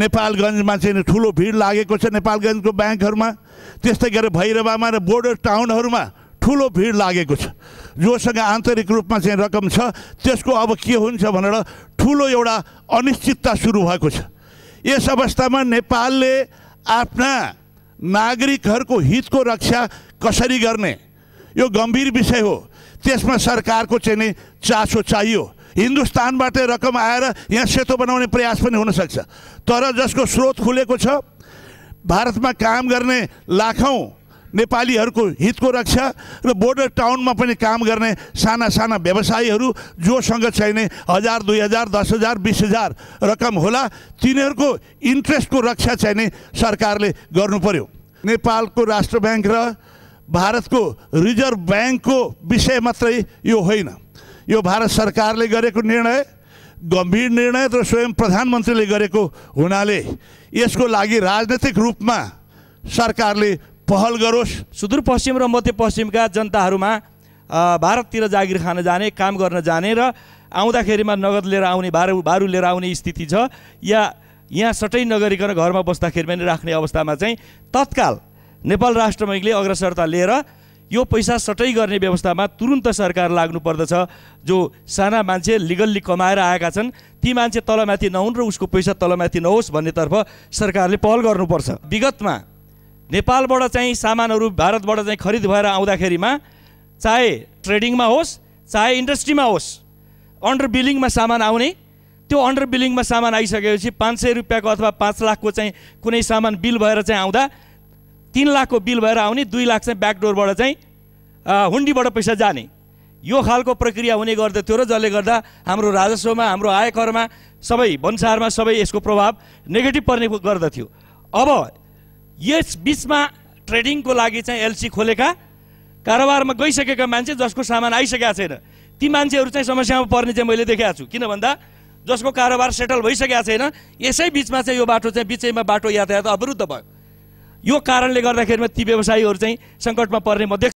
नेपालगञ्जमा चाहिँ ठुलो भिड लागेको छ नेपालगञ्जको ब्याङ्कहरूमा त्यस्तै गरेर भैरवामा र बोर्डर टाउनहरूमा ठुलो भिड लागेको छ जोसँग आन्तरिक रूपमा चाहिँ रकम छ त्यसको अब के हुन्छ भनेर ठुलो एउटा अनिश्चितता सुरु भएको छ यस अवस्थामा नेपालले आफ्ना नागरिकहरूको हितको रक्षा कसरी गर्ने यो गम्भीर विषय हो त्यसमा सरकारको चाहिँ नि चासो चाहियो हिन्दुस्तानबाटै रकम आएर यहाँ सेतो बनाउने प्रयास पनि हुनसक्छ तर जसको स्रोत खुलेको छ भारतमा काम गर्ने लाखौँ नेपालीहरूको हितको रक्षा र बोर्डर टाउनमा पनि काम गर्ने साना साना व्यवसायीहरू जोसँग चाहिने हजार दुई हजार दस हजार बिस हजार रकम होला तिनीहरूको इन्ट्रेस्टको रक्षा चाहिने सरकारले गर्नु पर्यो नेपालको राष्ट्र ब्याङ्क र भारतको रिजर्भ ब्याङ्कको विषय मात्रै यो होइन यो भारत सरकारले गरेको निर्णय गम्भीर निर्णय र स्वयं प्रधानमन्त्रीले गरेको हुनाले यसको लागि राजनैतिक रूपमा सरकारले पहल गरोस् सुदूरपश्चिम र मध्यपश्चिमका जनताहरूमा भारततिर जागिर खान जाने काम गर्न जाने र आउँदाखेरिमा नगद लिएर आउने बारु बारु लिएर आउने स्थिति छ या यहाँ सटै नगरिकन घरमा बस्दाखेरि पनि राख्ने अवस्थामा चाहिँ तत्काल नेपाल राष्ट्र बैङ्कले अग्रसरता लिएर यो पैसा सटै गर्ने व्यवस्थामा तुरुन्त सरकार लाग्नुपर्दछ जो साना मान्छे लिगल्ली कमाएर आएका छन् ती मान्छे तलमाथि नहुन् र उसको पैसा तलमाथि नहोस् भन्नेतर्फ सरकारले पहल गर्नुपर्छ विगतमा नेपालबाट चाहिँ सामानहरू भारतबाट चाहिँ खरिद भएर आउँदाखेरिमा चाहे ट्रेडिङमा होस् चाहे इन्डस्ट्रीमा होस् अन्डर बिलिङमा सामान आउने त्यो अन्डर बिलिङमा सामान आइसकेपछि पाँच सय रुपियाँको अथवा पाँच लाखको चाहिँ कुनै सामान बिल भएर चाहिँ आउँदा तिन लाखको बिल भएर आउने दुई लाख चाहिँ ब्याकडोरबाट चाहिँ हुन्डीबाट पैसा जाने यो खालको प्रक्रिया हुने गर्दथ्यो र जसले गर्दा हाम्रो राजस्वमा हाम्रो आयकरमा सबै भन्सारमा सबै यसको प्रभाव नेगेटिभ पर्ने गर्दथ्यो अब यस बिचमा ट्रेडिङको लागि चाहिँ एलसी खोलेका कारोबारमा गइसकेका मान्छे जसको सामान आइसकेका छैन ती मान्छेहरू चाहिँ समस्यामा पर्ने चाहिँ मैले देखेको छु किन भन्दा जसको कारोबार सेटल भइसकेका छैन यसै बिचमा चाहिँ यो बाटो चाहिँ बिचैमा बाटो यातायात अवरुद्ध भयो यो कारणले गर्दाखेरिमा ती व्यवसायीहरू चाहिँ सङ्कटमा पर्ने म